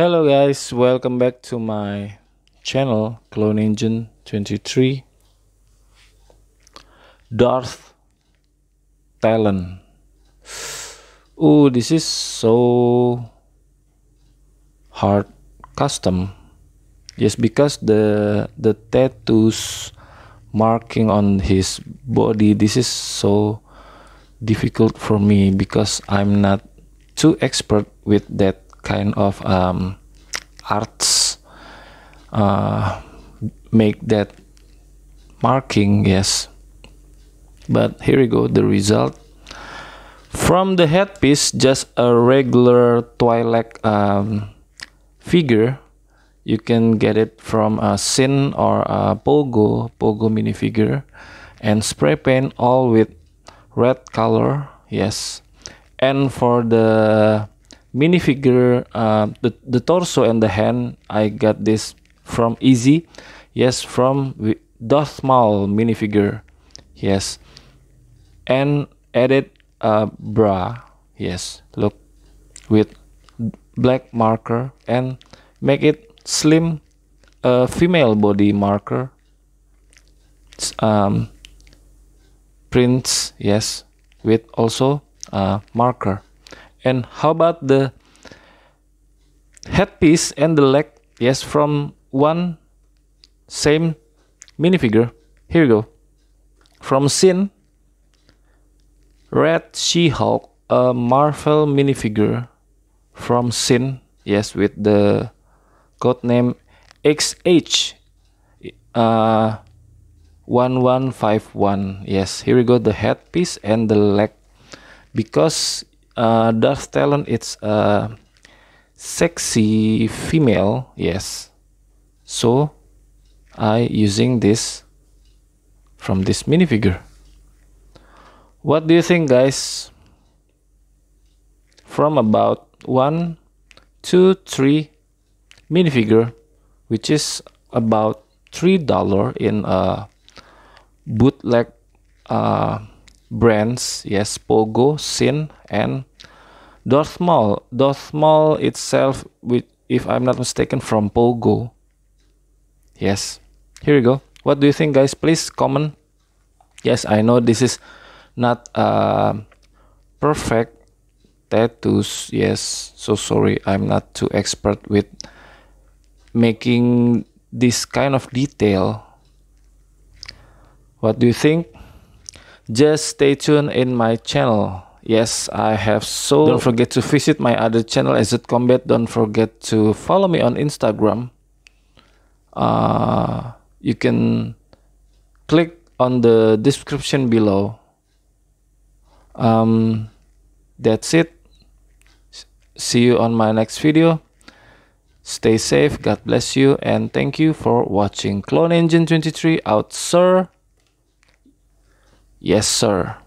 hello guys welcome back to my channel clone engine 23 darth talon oh this is so hard custom yes because the the tattoos marking on his body this is so difficult for me because i'm not too expert with that kind of um, arts uh, make that marking yes but here we go the result from the headpiece just a regular twilight um, figure you can get it from a sin or a pogo pogo minifigure and spray paint all with red color yes and for the minifigure uh, the the torso and the hand I got this from Easy yes from Dothmal minifigure yes and added a bra yes look with black marker and make it slim uh, female body marker um, prints yes with also a marker and how about the headpiece and the leg? Yes, from one same minifigure. Here we go. From Sin, Red She-Hulk, a Marvel minifigure from Sin. Yes, with the codename XH uh, 1151. Yes, here we go the headpiece and the leg because uh, Dark Talent it's a uh, sexy female, yes. So I using this from this minifigure. What do you think guys? From about one, two, three minifigure, which is about $3 in a bootleg uh, brands yes pogo sin and dorthmol Mall itself with if i'm not mistaken from pogo yes here we go what do you think guys please comment yes i know this is not uh, perfect tattoos yes so sorry i'm not too expert with making this kind of detail what do you think just stay tuned in my channel. Yes, I have so. Don't forget to visit my other channel, Azot Combat. Don't forget to follow me on Instagram. Uh, you can click on the description below. Um, that's it. See you on my next video. Stay safe, God bless you, and thank you for watching Clone Engine 23 out, sir. Yes, sir.